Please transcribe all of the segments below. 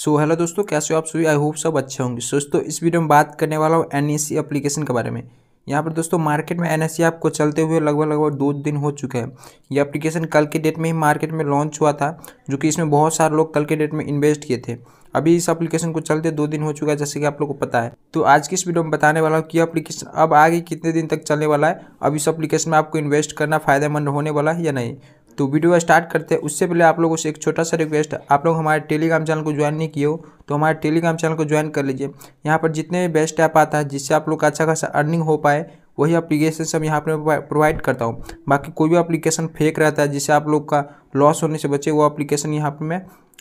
so hello दोस्तों कैसे हो आप सभी आई होप सब अच्छे होंगे सो दोस्तों इस वीडियो में बात करने वाला हूँ एन एप्लीकेशन e के बारे में यहाँ पर दोस्तों मार्केट में एन आपको e चलते हुए लगभग लगभग दो दिन हो चुके हैं ये एप्लीकेशन कल के डेट में ही मार्केट में लॉन्च हुआ था जो कि इसमें बहुत सारे लोग कल के डेट में इन्वेस्ट किए थे अभी इस एप्लीकेशन को चलते दो दिन हो चुका है जैसे कि आप लोग को पता है तो आज की इस वीडियो में बताने वाला हूँ कि एप्लीकेशन अब आगे कितने दिन तक चलने वाला है अब इस एप्लीकेशन में आपको इन्वेस्ट करना फ़ायदेमंद होने वाला है या नहीं तो वीडियो स्टार्ट करते हैं उससे पहले आप लोगों से एक छोटा सा रिक्वेस्ट आप लोग हमारे टेलीग्राम चैनल को ज्वाइन नहीं किए हो तो हमारे टेलीग्राम चैनल को ज्वाइन कर लीजिए यहाँ पर जितने भी बेस्ट ऐप आता है जिससे आप लोग का अच्छा खासा अर्निंग हो पाए वही अप्लीकेशन सब यहाँ पर प्रोवाइड करता हूँ बाकी कोई भी अप्लीकेशन फेक रहता है जिससे आप लोग का लॉस होने से बचे वो अप्लीकेशन यहाँ पर मैं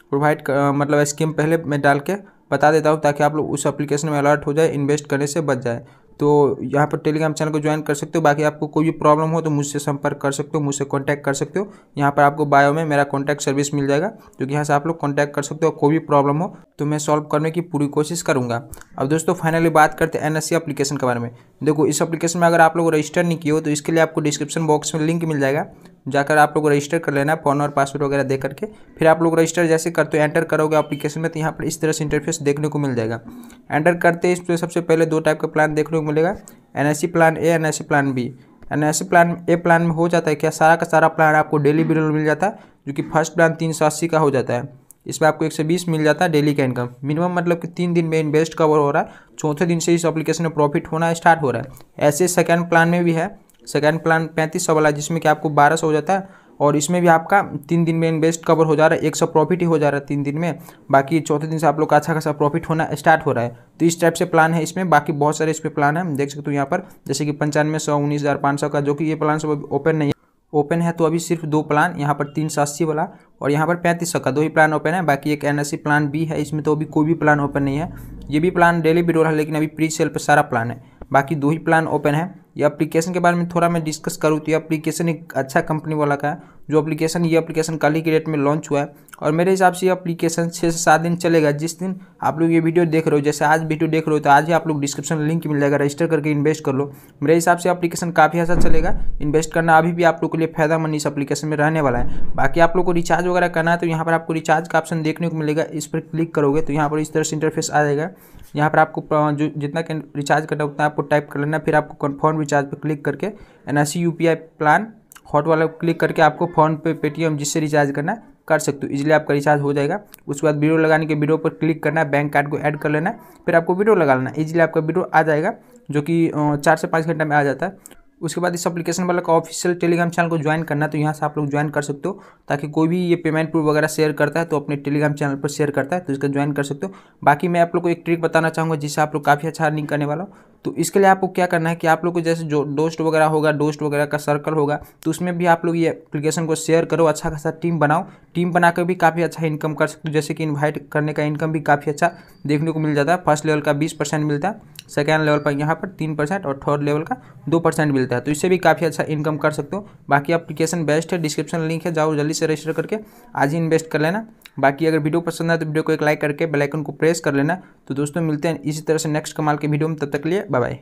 प्रोवाइड मतलब स्कीम पहले मैं डाल के बता देता हूँ ताकि आप लोग उस एप्लीकेशन में अलर्ट हो जाए इन्वेस्ट करने से बच जाए तो यहाँ पर टेलीग्राम चैनल को ज्वाइन कर सकते हो बाकी आपको कोई भी प्रॉब्लम हो तो मुझसे संपर्क कर सकते हो मुझसे कॉन्टैक्ट कर सकते हो यहाँ पर आपको बायो में मेरा कॉन्टैक्ट सर्विस मिल जाएगा जो कि यहाँ से आप लोग कॉन्टैक्ट कर सकते हो कोई भी प्रॉब्लम हो तो मैं सॉल्व करने की पूरी कोशिश करूँगा अब दोस्तों फाइनली बात करते हैं एन एप्लीकेशन के बारे में देखो इस अप्लीकेशन में अगर आप लोग रजिस्टर नहीं किए हो तो इसके लिए आपको डिस्क्रिप्शन बॉक्स में लिंक मिल जाएगा जाकर आप लोग रजिस्टर कर लेना है फोन और पासवर्ड वगैरह दे करके फिर आप लोग रजिस्टर जैसे करते हो एंटर करोगे एप्लीकेशन में तो यहाँ पर इस तरह से इंटरफेस देखने को मिल जाएगा एंटर करते इस इसमें सबसे पहले दो टाइप का प्लान देखने को मिलेगा and plan A and plan B and plan A plan में हो जाता है क्या सारा का सारा प्लान आपको डेली बिल मिल जाता है जो कि फर्स्ट प्लान तीन का हो जाता है इसमें आपको 120 मिल जाता है डेली का इनकम मिनिमम मतलब कि तीन दिन में इन्वेस्ट कवर हो रहा है चौथे दिन से इस एप्लीकेशन में प्रॉफिट होना स्टार्ट हो रहा है ऐसे सेकेंड प्लान में भी है सेकेंड प्लान पैंतीस सौ वाला जिसमें कि आपको बारह सौ हो जाता है और इसमें भी आपका तीन दिन में इन्वेस्ट कवर हो जा रहा है एक सौ प्रॉफिट ही हो जा रहा है तीन दिन में बाकी चौथे दिन से आप लोग का अच्छा खासा प्रॉफिट होना स्टार्ट हो रहा है तो इस टाइप से प्लान है इसमें बाकी बहुत सारे इसमें प्लान है देख सकते हो यहाँ पर जैसे कि पंचानवे सौ उन्नीस हज़ार पाँच सौ का जो कि ये प्लान सब ओपन नहीं है ओपन है तो अभी सिर्फ दो प्लान यहाँ पर तीन सौ अस्सी वाला और यहाँ पर पैंतीस सौ का दो ही प्लान ओपन है बाकी एक सी प्लान बी है इसमें तो अभी कोई भी प्लान ओपन नहीं है ये भी प्लान डेली भी रोल है लेकिन अभी प्री सेल पर सारा प्लान है बाकी दो ही प्लान ओपन है ये एप्लीकेशन के बारे में थोड़ा मैं डिस्कस करूँ तो ये एप्लीकेशन एक अच्छा कंपनी वाला का है जो एप्लीकेशन ये एप्लीकेशन कल ही के डेट में लॉन्च हुआ है और मेरे हिसाब से ये एप्लीकेशन छः से सात दिन चलेगा जिस दिन आप लोग ये वीडियो देख रहे हो जैसे आज वीडियो देख रहे हो तो आज ही आप लोग डिस्क्रिप्शन लिंक मिल जाएगा रजिस्टर करके इन्वेस्ट कर लो मेरे हिसाब से एप्लीकेशन काफ़ी अच्छा चलेगा इन्वेस्ट करना अभी भी आप लोग के लिए फायदामंद इस एप्लीकेशन में रहने वाला है बाकी आप लोग को रिचार्ज वगैरह करना है तो यहाँ पर आपको रिचार्ज का ऑप्शन देखने को मिलेगा इस पर क्लिक करोगे तो यहाँ पर इस तरह से इंटरफेस आ जाएगा यहाँ पर आपको जो जितना रिचार्ज करना उतना आपको टाइप कर लेना फिर आपको कन्फर्म रिचार्ज पर क्लिक करके N I C U P I plan hot वाला क्लिक करके आपको फोन पे पेटीएम जिससे रिचार्ज करना है कर सकते हो इजिली आपका रिचार्ज हो जाएगा उसके बाद वीडियो लगाने के वीडियो पर क्लिक करना है बैंक कार्ड को ऐड कर लेना है फिर आपको वीडियो लगा लेना है इजिली आपका वीडियो आ जाएगा जो कि चार से पाँच घंटा में आ जाता है उसके बाद इस एप्लीकेशन वाले का ऑफिशियल टेलीग्राम चैनल को ज्वाइन करना तो यहाँ से आप लोग ज्वाइन कर सकते हो ताकि कोई भी ये पेमेंट प्रूफ वगैरह शेयर करता है तो अपने टेलीग्राम चैनल पर शेयर करता है तो इसका ज्वाइन कर सकते हो बाकी मैं आप लोग को एक ट्रिक बताना चाहूँगा जिससे आप लोग काफ़ी अच्छा अर्निंग करने वाला हो तो इसके लिए आपको क्या करना है कि आप लोग को जैसे जो दोस्त वगैरह होगा दोस्त वगैरह का सर्कल होगा तो उसमें भी आप लोग ये एप्लीकेशन को शेयर करो अच्छा खासा टीम बनाओ टीम बनाकर भी काफ़ी अच्छा इनकम कर सकते हो जैसे कि इन्वाइट करने का इनकम भी काफ़ी अच्छा देखने को मिल जाता है फर्स्ट लेवल का बीस परसेंट मिलता है सेकेंड लेवल पर यहाँ पर तीन परसेंट और थर्ड लेवल का दो परसेंट मिलता है तो इससे भी काफ़ी अच्छा इनकम कर सकते हो बाकी अप्लीकेशन बेस्ट है डिस्क्रिप्शन लिंक है जाओ जल्दी से रजिस्टर करके आज ही इन्वेस्ट कर लेना बाकी अगर वीडियो पसंद है तो वीडियो को एक लाइक करके बेलाइकन को प्रेस कर लेना तो दोस्तों मिलते हैं इसी तरह से नेक्स्ट कमाल के वीडियो में तब तक लिए बाय